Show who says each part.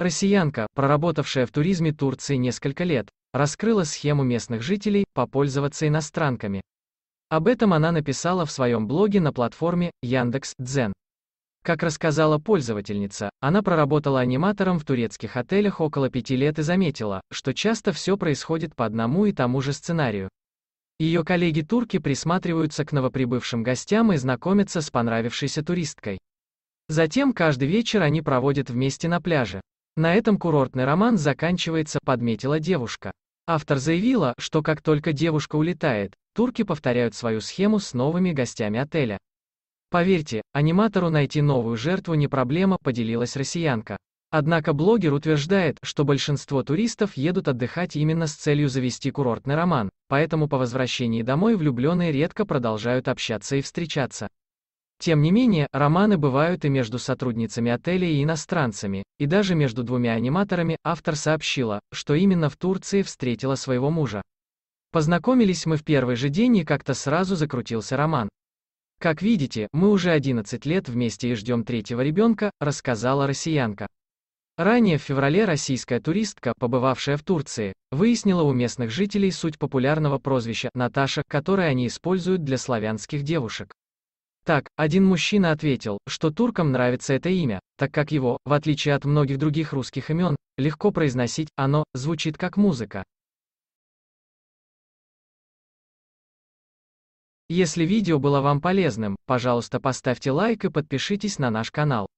Speaker 1: Россиянка, проработавшая в туризме Турции несколько лет, раскрыла схему местных жителей попользоваться иностранками. Об этом она написала в своем блоге на платформе Яндекс.Дзен. Как рассказала пользовательница, она проработала аниматором в турецких отелях около пяти лет и заметила, что часто все происходит по одному и тому же сценарию. Ее коллеги-турки присматриваются к новоприбывшим гостям и знакомятся с понравившейся туристкой. Затем каждый вечер они проводят вместе на пляже. На этом курортный роман заканчивается, подметила девушка. Автор заявила, что как только девушка улетает, турки повторяют свою схему с новыми гостями отеля. Поверьте, аниматору найти новую жертву не проблема, поделилась россиянка. Однако блогер утверждает, что большинство туристов едут отдыхать именно с целью завести курортный роман, поэтому по возвращении домой влюбленные редко продолжают общаться и встречаться. Тем не менее, романы бывают и между сотрудницами отеля и иностранцами, и даже между двумя аниматорами, автор сообщила, что именно в Турции встретила своего мужа. Познакомились мы в первый же день и как-то сразу закрутился роман. Как видите, мы уже 11 лет вместе и ждем третьего ребенка, рассказала россиянка. Ранее в феврале российская туристка, побывавшая в Турции, выяснила у местных жителей суть популярного прозвища «Наташа», которое они используют для славянских девушек. Так, один мужчина ответил, что туркам нравится это имя, так как его, в отличие от многих других русских имен, легко произносить, оно звучит как музыка.
Speaker 2: Если видео было вам полезным, пожалуйста поставьте лайк и подпишитесь на наш канал.